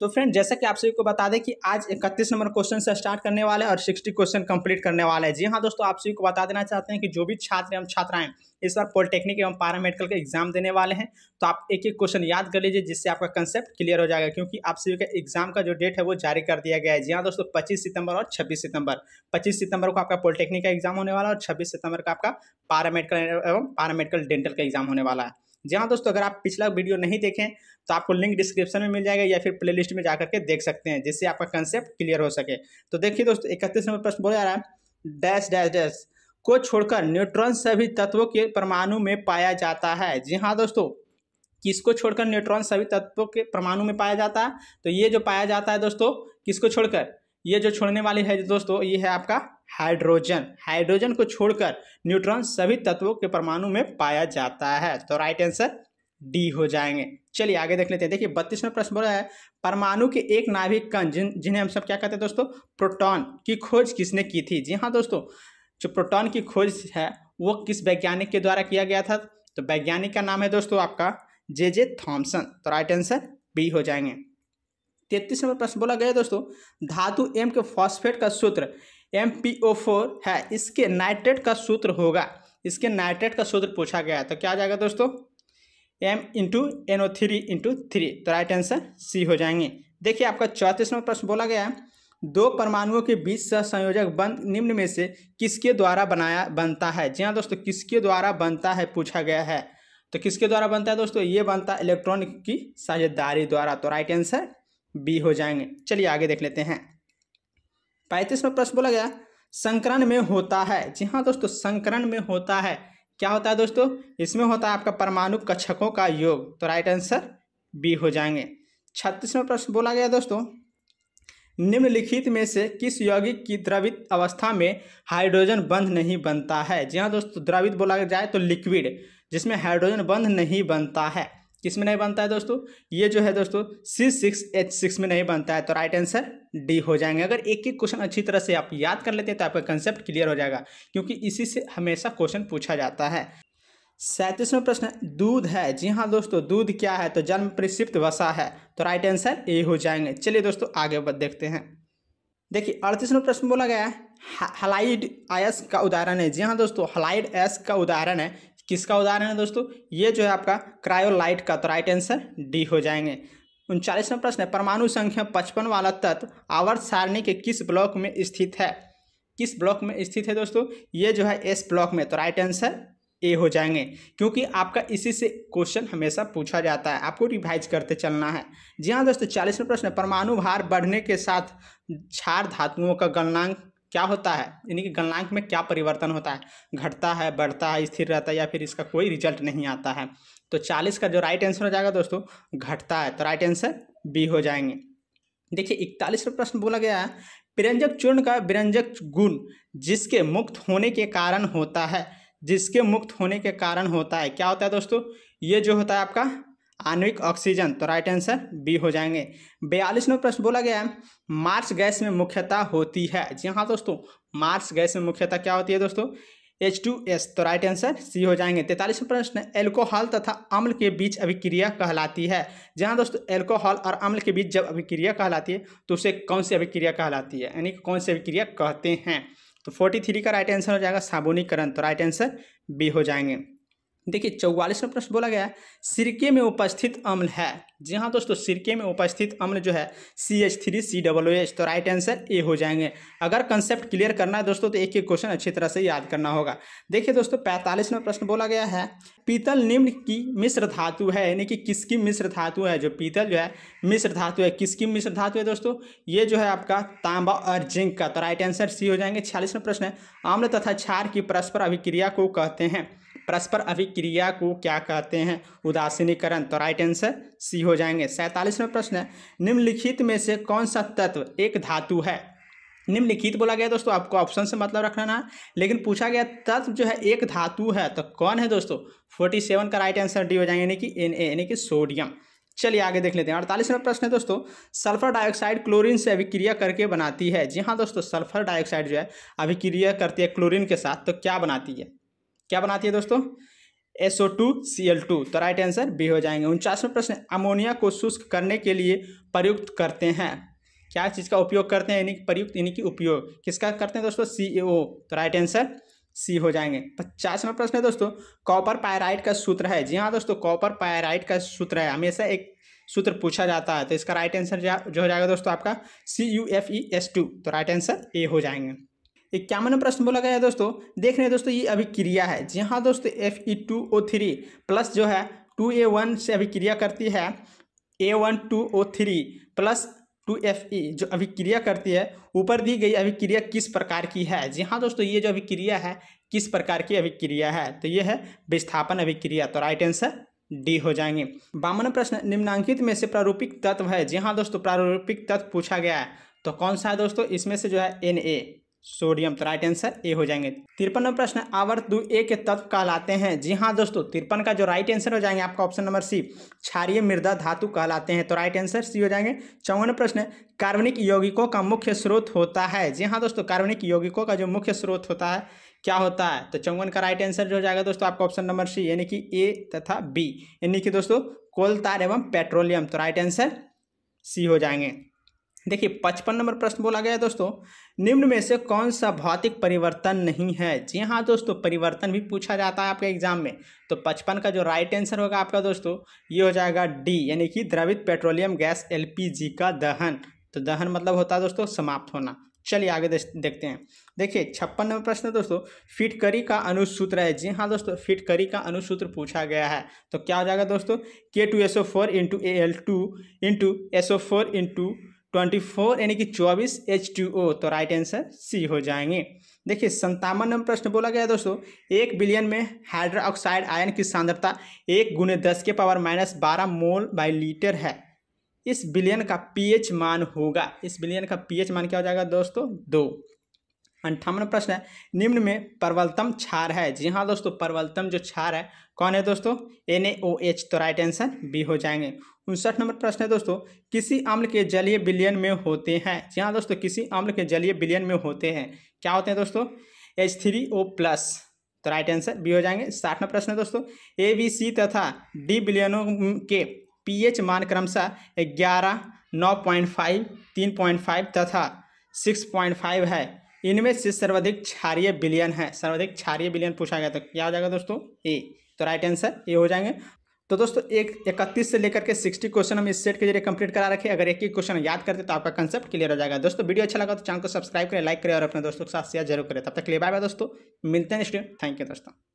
तो फ्रेंड जैसा कि आप सभी को बता दें कि आज इकतीस नंबर क्वेश्चन से स्टार्ट करने वाले हैं और सिक्सटी क्वेश्चन कंप्लीट करने वाला है जी हाँ दोस्तों आप सभी को बता देना चाहते हैं कि जो भी छात्र एवं छात्राएं इस बार पॉलिटेक्निक एवं पारा मेडिकल का एग्जाम देने वाले हैं तो आप एक एक क्वेश्चन याद कर लीजिए जिससे आपका कंसेप्ट क्लियर हो जाएगा क्योंकि आप सभी का एग्जाम का जो डेट है वो जारी कर दिया गया है जी हाँ दोस्तों पच्चीस सितंबर और छब्बीस सितंबर पच्चीस सितंबर को आपका पॉलिटेक्निक का एग्जाम होने वाला है और छब्बीस सितंबर का आपका पारा मेडिकल एवं पारा मेडिकल डेंटल का एग्जाम होने वाला है जी हाँ दोस्तों अगर आप पिछला वीडियो नहीं देखें तो आपको लिंक डिस्क्रिप्शन में मिल जाएगा या फिर प्लेलिस्ट में जा करके देख सकते हैं जिससे आपका कंसेप्ट क्लियर हो सके तो देखिए दोस्तों इकतीस नंबर प्रश्न बोला जा रहा है डैश डैश डैश को छोड़कर न्यूट्रॉन सभी तत्वों के परमाणु में पाया जाता है जी हाँ दोस्तों किसको छोड़कर न्यूट्रॉन सभी तत्वों के परमाणु में पाया जाता है तो ये जो पाया जाता है दोस्तों किसको छोड़कर ये जो छोड़ने वाली है दोस्तों ये है आपका हाइड्रोजन हाइड्रोजन को छोड़कर न्यूट्रॉन सभी तत्वों के परमाणु में पाया जाता है तो राइट आंसर डी हो जाएंगे चलिए आगे देख लेते हैं देखिए बत्तीसवें प्रश्न बोला है परमाणु के एक नाभिक कण जिन जिन्हें हम सब क्या कहते हैं दोस्तों प्रोटॉन की खोज किसने की थी जी हाँ दोस्तों जो प्रोटॉन की खोज है वो किस वैज्ञानिक के द्वारा किया गया था तो वैज्ञानिक का नाम है दोस्तों आपका जे जे थॉम्सन तो राइट आंसर बी हो जाएंगे तैतीस नंबर प्रश्न बोला गया दोस्तों धातु एम के फॉस्फेट का सूत्र एम पी ओ फोर है इसके नाइट्रेट का सूत्र होगा इसके नाइट्रेट का सूत्र पूछा गया तो क्या आ जाएगा दोस्तों M into N O three into three तो राइट आंसर सी हो जाएंगे देखिए आपका चौंतीस नंबर प्रश्न बोला गया है दो परमाणुओं के बीच सह संयोजक बंध निम्न में से किसके द्वारा बनाया बनता है जी हाँ दोस्तों किसके द्वारा बनता है पूछा गया है तो किसके द्वारा बनता है दोस्तों ये बनता है इलेक्ट्रॉनिक की साझेदारी द्वारा तो राइट आंसर बी हो जाएंगे चलिए आगे देख लेते हैं पैंतीसवा प्रश्न बोला गया संकरण में होता है जी हाँ दोस्तों संकरण में होता है क्या होता है दोस्तों इसमें होता है आपका परमाणु कक्षकों का योग तो राइट आंसर बी हो जाएंगे छत्तीसवें प्रश्न बोला गया दोस्तों निम्नलिखित में से किस यौगिक की द्रवित अवस्था में हाइड्रोजन बंध नहीं बनता है जी हाँ दोस्तों द्रवित बोला जाए तो लिक्विड जिसमें हाइड्रोजन बंध नहीं बनता है किस में नहीं बनता है दोस्तों ये जो है दोस्तों सी सिक्स एच सिक्स में नहीं बनता है तो राइट आंसर डी हो जाएंगे अगर एक एक क्वेश्चन अच्छी तरह से आप याद कर लेते हैं तो आपका कंसेप्ट क्लियर हो जाएगा क्योंकि इसी से हमेशा क्वेश्चन पूछा जाता है सैंतीसवें प्रश्न दूध है जी हाँ दोस्तों दूध क्या है तो जन्म प्रसिप्त वसा है तो राइट आंसर ए हो जाएंगे चलिए दोस्तों आगे देखते हैं देखिए अड़तीसवें प्रश्न बोला गया है हलाइड आयस का उदाहरण है जी हाँ दोस्तों हलाइड एस का उदाहरण है किसका उदाहरण है दोस्तों ये जो है आपका क्रायोलाइट का तो राइट आंसर डी हो जाएंगे उनचालीसवें प्रश्न है परमाणु संख्या पचपन वाला तत्व आवर्त सारणी के किस ब्लॉक में स्थित है किस ब्लॉक में स्थित है दोस्तों ये जो है एस ब्लॉक में तो राइट आंसर ए हो जाएंगे क्योंकि आपका इसी से क्वेश्चन हमेशा पूछा जाता है आपको रिवाइज करते चलना है जी हाँ दोस्तों चालीसवें प्रश्न परमाणु भार बढ़ने के साथ क्षार धातुओं का गणनांक क्या होता है यानी कि गणनांक में क्या परिवर्तन होता है घटता है बढ़ता है स्थिर रहता है या फिर इसका कोई रिजल्ट नहीं आता है तो चालीस का जो राइट आंसर हो जाएगा दोस्तों घटता है तो राइट आंसर बी हो जाएंगे देखिए इकतालीसवा प्रश्न बोला गया है व्यंजक चूर्ण का व्यंजक गुण जिसके मुक्त होने के कारण होता है जिसके मुक्त होने के कारण होता है क्या होता है दोस्तों ये जो होता है आपका आणविक ऑक्सीजन तो राइट आंसर बी हो जाएंगे बयालीस नंबर प्रश्न बोला गया है मार्स गैस में मुख्यता होती है जी हाँ दोस्तों मार्स गैस में मुख्यता क्या होती है दोस्तों एच टू एस तो राइट आंसर सी हो जाएंगे तैतालीसवें प्रश्न एल्कोहल तथा अम्ल के बीच अभिक्रिया कहलाती है जहाँ दोस्तों एल्कोहल और अम्ल के बीच जब अभिक्रिया कहलाती है तो उसे कौन सी अभिक्रिया कहलाती है यानी कि कौन सी अभिक्रिया कहते हैं तो फोर्टी थ्री का राइट आंसर हो जाएगा साबुनीकरण तो राइट आंसर बी हो जाएंगे देखिए चौवालीसवें प्रश्न बोला गया है सिरके में उपस्थित अम्ल है जी हाँ दोस्तों सिरके में उपस्थित अम्ल जो है C H three C W H तो राइट आंसर ए हो जाएंगे अगर कंसेप्ट क्लियर करना है दोस्तों तो एक एक क्वेश्चन अच्छी तरह से याद करना होगा देखिए दोस्तों पैंतालीसवें प्रश्न बोला गया है पीतल निम्न की मिश्र धातु है यानी कि किसकी मिश्र धातु है जो पीतल जो है मिश्र धातु है किसकी मिश्र धातु है दोस्तों ये जो है आपका तांबा और जिंक का तो राइट आंसर सी हो जाएंगे छियालीसवें प्रश्न है अम्ल तथा क्षार की परस्पर अभिक्रिया को कहते हैं परस्पर अभिक्रिया को क्या कहते हैं उदासीनीकरण तो राइट आंसर सी हो जाएंगे सैंतालीसवें प्रश्न है निम्नलिखित में से कौन सा तत्व एक धातु है निम्नलिखित बोला गया दोस्तों आपको ऑप्शन से मतलब रखना है लेकिन पूछा गया तत्व जो है एक धातु है तो कौन है दोस्तों फोर्टी सेवन का राइट आंसर डी हो जाएंगे यानी कि एन ए यानी कि सोडियम चलिए आगे देख लेते हैं अड़तालीसवें प्रश्न है दोस्तों सल्फर डाइऑक्साइड क्लोरीन से अभिक्रिया करके बनाती है जी हाँ दोस्तों सल्फर डाइऑक्साइड जो है अभिक्रिया करती है क्लोरीन के साथ तो क्या बनाती है क्या बनाती है दोस्तों SO two C L two तो राइट आंसर बी हो जाएंगे उनचासवें प्रश्न अमोनिया को शुष्क करने के लिए प्रयुक्त करते हैं क्या चीज़ का उपयोग करते हैं यानी प्रयुक्त यानी कि उपयोग किसका करते हैं दोस्तों सी ए ओ तो राइट आंसर सी हो जाएंगे पचासवा प्रश्न है दोस्तों कॉपर पायराइट का सूत्र है जी हाँ दोस्तों कॉपर पायराइट का सूत्र है हमेशा एक सूत्र पूछा जाता है तो इसका राइट आंसर जो हो जाएगा दोस्तों आपका C U F E S two तो राइट आंसर ए हो जाएंगे इक्यावनवा प्रश्न बोला गया है दोस्तों देख रहे हैं दोस्तों ये क्रिया है जी हाँ दोस्तों F E two O three plus जो है टू ए वन से अभी क्रिया करती है A one two O three plus two F E जो क्रिया करती है ऊपर दी गई अभिक्रिया किस प्रकार की है जी हाँ दोस्तों ये जो अभिक्रिया है किस प्रकार की अभिक्रिया है तो ये है विस्थापन अभिक्रिया तो राइट आंसर डी हो जाएंगे बावन प्रश्न निम्नांकित में से प्रारूपिक तत्व है जी हाँ दोस्तों प्रारूपिक तत्व पूछा गया है तो कौन सा है दोस्तों इसमें से जो है एन ए सोडियम तो राइट आंसर ए हो जाएंगे तिरपनवा प्रश्न आवर्त दु ए के तत्व कहलाते हैं जी हाँ दोस्तों तिरपन का जो राइट आंसर हो जाएंगे आपका ऑप्शन नंबर सी क्षारिय मृदा धातु कहलाते हैं तो राइट आंसर सी हो जाएंगे चौवन प्रश्न कार्बनिक यौगिकों का मुख्य स्रोत होता है जी हाँ दोस्तों कार्बनिक यौगिकों का जो मुख्य स्रोत होता है क्या होता है तो चौवन का राइट आंसर जो हो जाएगा दोस्तों आपका ऑप्शन नंबर सी यानी कि ए तथा बी यानी कि दोस्तों कोल एवं पेट्रोलियम तो राइट आंसर सी हो जाएंगे देखिए पचपन नंबर प्रश्न बोला गया है दोस्तों निम्न में से कौन सा भौतिक परिवर्तन नहीं है जी हाँ दोस्तों परिवर्तन भी पूछा जाता है आपके एग्जाम में तो पचपन का जो राइट आंसर होगा आपका दोस्तों ये हो जाएगा डी यानी कि द्रवित पेट्रोलियम गैस एलपीजी का दहन तो दहन मतलब होता है दोस्तों समाप्त होना चलिए आगे देखते हैं देखिए छप्पन नंबर प्रश्न दोस्तों फिटकरी का अनुसूत्र है जी हाँ दोस्तों फिटकरी का अनुसूत्र पूछा गया है तो क्या हो जाएगा दोस्तों K two S O four into A L two into S O four into twenty four यानी कि चौबीस एच टू ओ तो राइट आंसर सी हो जाएंगे देखिए संतावन नंबर प्रश्न बोला गया दोस्तों एक बिलियन में हाइड्रो ऑक्साइड आयन की सांद्रता एक गुने दस के पावर माइनस बारह मोल बाई लीटर है इस बिलियन का पीएच मान होगा इस बिलियन का पीएच मान क्या हो जाएगा दोस्तों दो अंठावन प्रश्न है निम्न में परवलतम क्षार है जी हाँ दोस्तों परवलतम जो क्षार है कौन है दोस्तों एन ए ओ एच तो राइट आंसर बी हो जाएंगे उनसठ नंबर प्रश्न है दोस्तों किसी अम्ल के जलीय बिलियन में होते हैं जी हाँ दोस्तों किसी अम्ल के जलीय बिलियन में होते हैं क्या होते हैं दोस्तों एच थ्री ओ प्लस तो राइट आंसर बी हो जाएंगे नंबर प्रश्न है दोस्तों ए बी सी तथा डी बिलियनों के पी एच मान क्रमशः ग्यारह नौ पॉइंट फाइव तीन पॉइंट फाइव तथा सिक्स पॉइंट फाइव है इनमें से सर्वाधिक क्षारिय बिलियन है सर्वाधिक क्षारिय बिलियन पूछा गया तो क्या हो जाएगा दोस्तों ए तो राइट आंसर ए हो जाएंगे तो दोस्तों एक इकतीस से लेकर के सिक्सटी क्वेश्चन हम इस सेट के जरिए कंप्लीट करा रखे अगर एक ही क्वेश्चन याद करते तो आपका कंसेप्ट क्लियर हो जाएगा दोस्तों वीडियो अच्छा लगा तो चैनल को सब्सक्राइब करें लाइक करें और अपने दोस्तों के साथ शेयर जरूर करें तब तक लिए बाय बाय दोस्तों मिलते हैं स्टूडेंट थैंक यू दोस्तों